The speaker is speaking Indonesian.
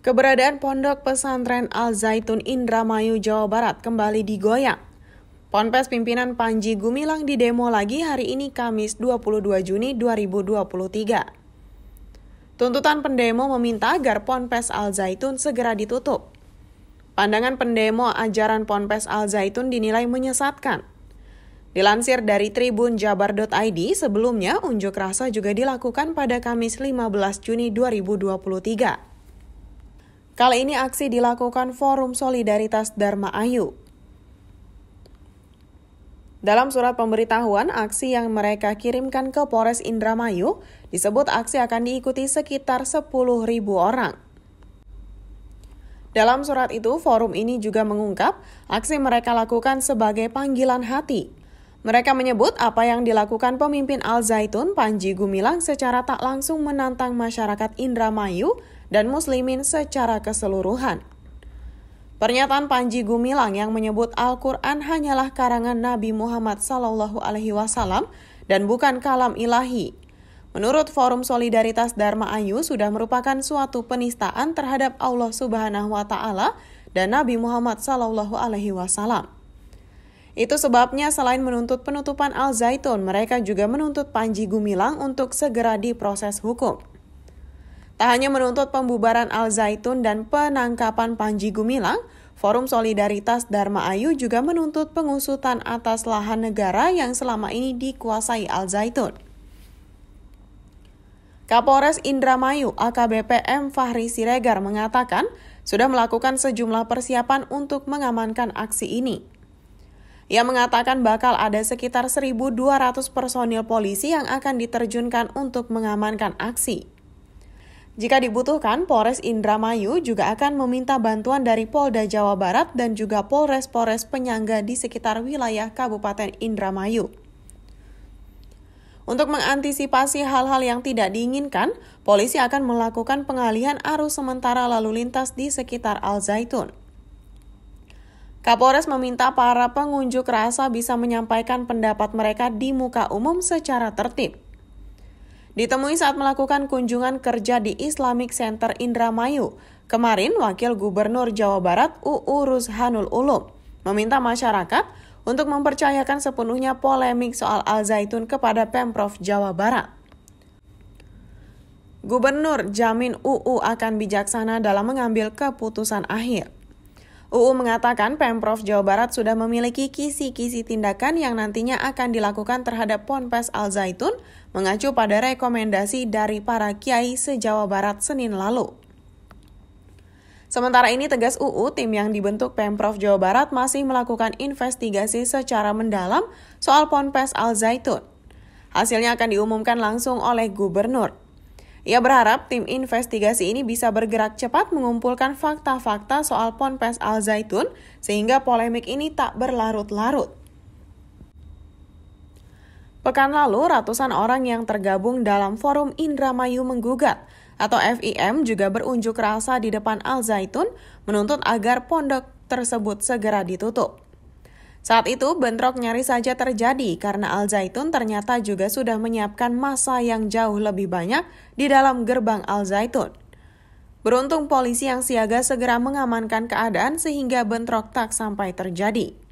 Keberadaan pondok pesantren Al Zaitun Indramayu Jawa Barat kembali digoyang. Ponpes pimpinan Panji Gumilang didemo lagi hari ini Kamis 22 Juni 2023. Tuntutan pendemo meminta agar Ponpes Al Zaitun segera ditutup. Pandangan pendemo ajaran Ponpes Al Zaitun dinilai menyesatkan. Dilansir dari Tribun tribunjabar.id, sebelumnya unjuk rasa juga dilakukan pada Kamis 15 Juni 2023. Kali ini aksi dilakukan Forum Solidaritas Dharma Ayu. Dalam surat pemberitahuan, aksi yang mereka kirimkan ke Polres Indramayu disebut aksi akan diikuti sekitar 10.000 orang. Dalam surat itu, forum ini juga mengungkap aksi mereka lakukan sebagai panggilan hati mereka menyebut apa yang dilakukan pemimpin Al-Zaitun Panji Gumilang secara tak langsung menantang masyarakat Indramayu dan muslimin secara keseluruhan. Pernyataan Panji Gumilang yang menyebut Al-Quran hanyalah karangan Nabi Muhammad SAW dan bukan kalam ilahi. Menurut Forum Solidaritas Dharma Ayu sudah merupakan suatu penistaan terhadap Allah Subhanahu wa taala dan Nabi Muhammad SAW. Itu sebabnya selain menuntut penutupan Al Zaitun, mereka juga menuntut Panji Gumilang untuk segera diproses hukum. Tak hanya menuntut pembubaran Al Zaitun dan penangkapan Panji Gumilang, Forum Solidaritas Dharma Ayu juga menuntut pengusutan atas lahan negara yang selama ini dikuasai Al Zaitun. Kapolres Indramayu AKBP M. Fahri Siregar mengatakan sudah melakukan sejumlah persiapan untuk mengamankan aksi ini. Ia mengatakan bakal ada sekitar 1.200 personil polisi yang akan diterjunkan untuk mengamankan aksi. Jika dibutuhkan, Polres Indramayu juga akan meminta bantuan dari Polda Jawa Barat dan juga Polres-Polres penyangga di sekitar wilayah Kabupaten Indramayu. Untuk mengantisipasi hal-hal yang tidak diinginkan, polisi akan melakukan pengalihan arus sementara lalu lintas di sekitar Al Zaitun. Kapolres meminta para pengunjuk rasa bisa menyampaikan pendapat mereka di muka umum secara tertib. Ditemui saat melakukan kunjungan kerja di Islamic Center Indramayu, kemarin Wakil Gubernur Jawa Barat UU Ruzhanul Ulum meminta masyarakat untuk mempercayakan sepenuhnya polemik soal Al Zaitun kepada Pemprov Jawa Barat. Gubernur jamin UU akan bijaksana dalam mengambil keputusan akhir. UU mengatakan Pemprov Jawa Barat sudah memiliki kisi-kisi tindakan yang nantinya akan dilakukan terhadap Ponpes Al Zaitun mengacu pada rekomendasi dari para kiai se-Jawa Barat Senin lalu. Sementara ini tegas UU, tim yang dibentuk Pemprov Jawa Barat masih melakukan investigasi secara mendalam soal Ponpes Al Zaitun. Hasilnya akan diumumkan langsung oleh gubernur. Ia berharap tim investigasi ini bisa bergerak cepat mengumpulkan fakta-fakta soal ponpes Al Zaitun sehingga polemik ini tak berlarut-larut. Pekan lalu, ratusan orang yang tergabung dalam forum Indramayu Menggugat atau FIM juga berunjuk rasa di depan Al Zaitun menuntut agar pondok tersebut segera ditutup. Saat itu, bentrok nyaris saja terjadi karena Al Zaitun ternyata juga sudah menyiapkan masa yang jauh lebih banyak di dalam gerbang Al Zaitun. Beruntung polisi yang siaga segera mengamankan keadaan sehingga bentrok tak sampai terjadi.